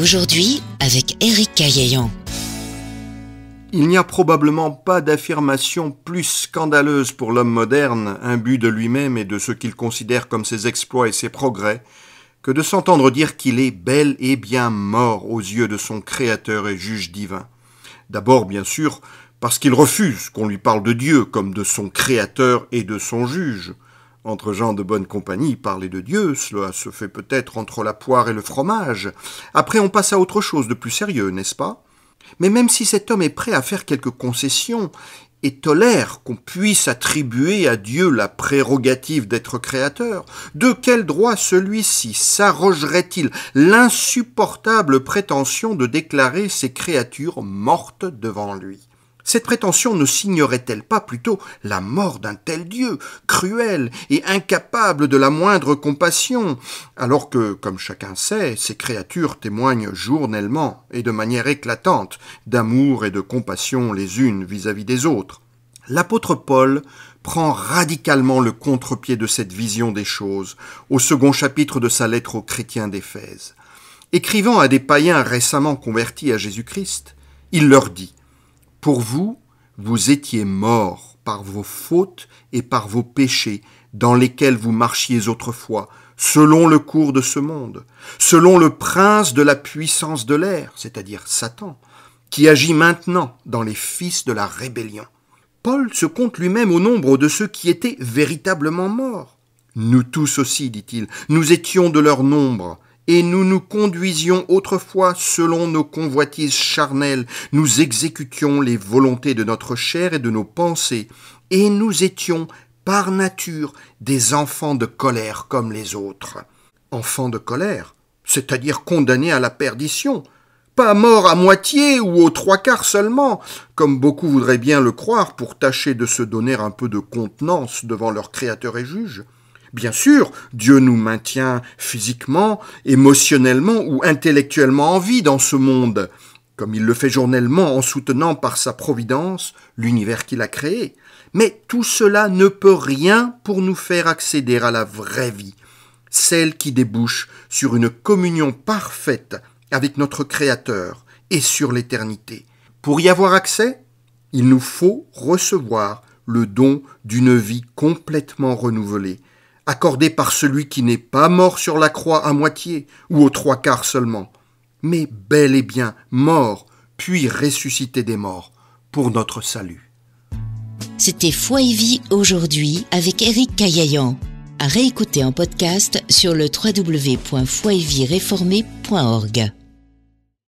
aujourd'hui avec Eric Il n'y a probablement pas d'affirmation plus scandaleuse pour l'homme moderne, imbu de lui-même et de ce qu'il considère comme ses exploits et ses progrès, que de s'entendre dire qu'il est bel et bien mort aux yeux de son Créateur et juge divin. D'abord, bien sûr, parce qu'il refuse qu'on lui parle de Dieu comme de son Créateur et de son juge entre gens de bonne compagnie, parler de Dieu, cela se fait peut-être entre la poire et le fromage. Après, on passe à autre chose de plus sérieux, n'est-ce pas Mais même si cet homme est prêt à faire quelques concessions et tolère qu'on puisse attribuer à Dieu la prérogative d'être créateur, de quel droit celui-ci s'arrogerait-il l'insupportable prétention de déclarer ses créatures mortes devant lui cette prétention ne signerait-elle pas plutôt la mort d'un tel Dieu, cruel et incapable de la moindre compassion, alors que, comme chacun sait, ces créatures témoignent journellement et de manière éclatante d'amour et de compassion les unes vis-à-vis -vis des autres L'apôtre Paul prend radicalement le contre-pied de cette vision des choses au second chapitre de sa lettre aux chrétiens d'Éphèse. Écrivant à des païens récemment convertis à Jésus-Christ, il leur dit pour vous, vous étiez morts par vos fautes et par vos péchés, dans lesquels vous marchiez autrefois, selon le cours de ce monde, selon le prince de la puissance de l'air, c'est-à-dire Satan, qui agit maintenant dans les fils de la rébellion. Paul se compte lui-même au nombre de ceux qui étaient véritablement morts. Nous tous aussi, dit-il, nous étions de leur nombre, et nous nous conduisions autrefois selon nos convoitises charnelles, nous exécutions les volontés de notre chair et de nos pensées, et nous étions par nature des enfants de colère comme les autres. Enfants de colère, c'est-à-dire condamnés à la perdition, pas morts à moitié ou aux trois quarts seulement, comme beaucoup voudraient bien le croire pour tâcher de se donner un peu de contenance devant leur Créateur et Juge. Bien sûr, Dieu nous maintient physiquement, émotionnellement ou intellectuellement en vie dans ce monde, comme il le fait journellement en soutenant par sa providence l'univers qu'il a créé. Mais tout cela ne peut rien pour nous faire accéder à la vraie vie, celle qui débouche sur une communion parfaite avec notre Créateur et sur l'éternité. Pour y avoir accès, il nous faut recevoir le don d'une vie complètement renouvelée, accordé par celui qui n'est pas mort sur la croix à moitié ou aux trois quarts seulement, mais bel et bien mort, puis ressuscité des morts, pour notre salut. C'était Foi et Vie aujourd'hui avec Eric Caillayan. À réécouter en podcast sur le www.foieviereformé.org.